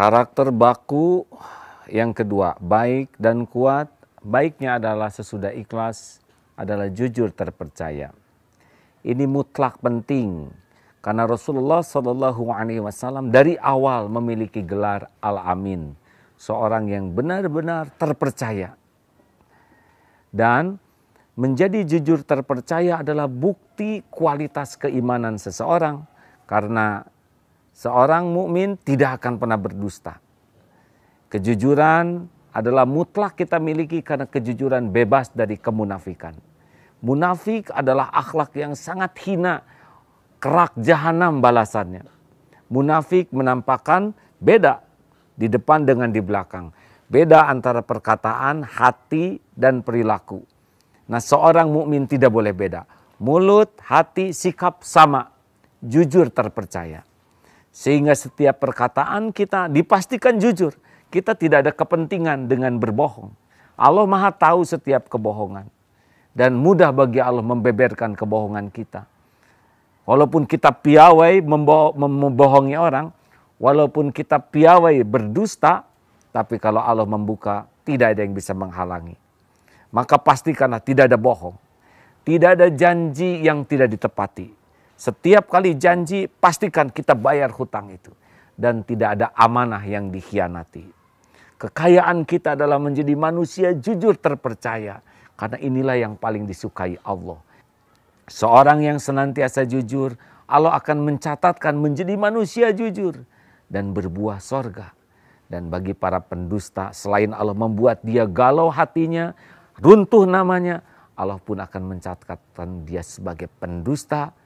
Karakter baku yang kedua, baik dan kuat. Baiknya adalah sesudah ikhlas, adalah jujur terpercaya. Ini mutlak penting karena Rasulullah Shallallahu Alaihi Wasallam dari awal memiliki gelar Al Amin, seorang yang benar-benar terpercaya. Dan menjadi jujur terpercaya adalah bukti kualitas keimanan seseorang karena Seorang mukmin tidak akan pernah berdusta. Kejujuran adalah mutlak kita miliki karena kejujuran bebas dari kemunafikan. Munafik adalah akhlak yang sangat hina, kerak jahanam balasannya. Munafik menampakkan beda di depan dengan di belakang. Beda antara perkataan, hati, dan perilaku. Nah, seorang mukmin tidak boleh beda. Mulut, hati, sikap sama, jujur terpercaya. Sehingga setiap perkataan kita dipastikan jujur. Kita tidak ada kepentingan dengan berbohong. Allah Maha tahu setiap kebohongan dan mudah bagi Allah membeberkan kebohongan kita. Walaupun kita piawai membohongi orang, walaupun kita piawai berdusta, tapi kalau Allah membuka, tidak ada yang bisa menghalangi. Maka pastikanlah tidak ada bohong, tidak ada janji yang tidak ditepati, setiap kali janji, pastikan kita bayar hutang itu. Dan tidak ada amanah yang dikhianati. Kekayaan kita adalah menjadi manusia jujur terpercaya. Karena inilah yang paling disukai Allah. Seorang yang senantiasa jujur, Allah akan mencatatkan menjadi manusia jujur. Dan berbuah sorga. Dan bagi para pendusta, selain Allah membuat dia galau hatinya, runtuh namanya, Allah pun akan mencatatkan dia sebagai pendusta,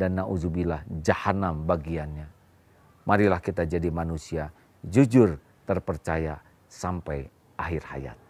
dan nauzubillah jahanam bagiannya. Marilah kita jadi manusia jujur terpercaya sampai akhir hayat.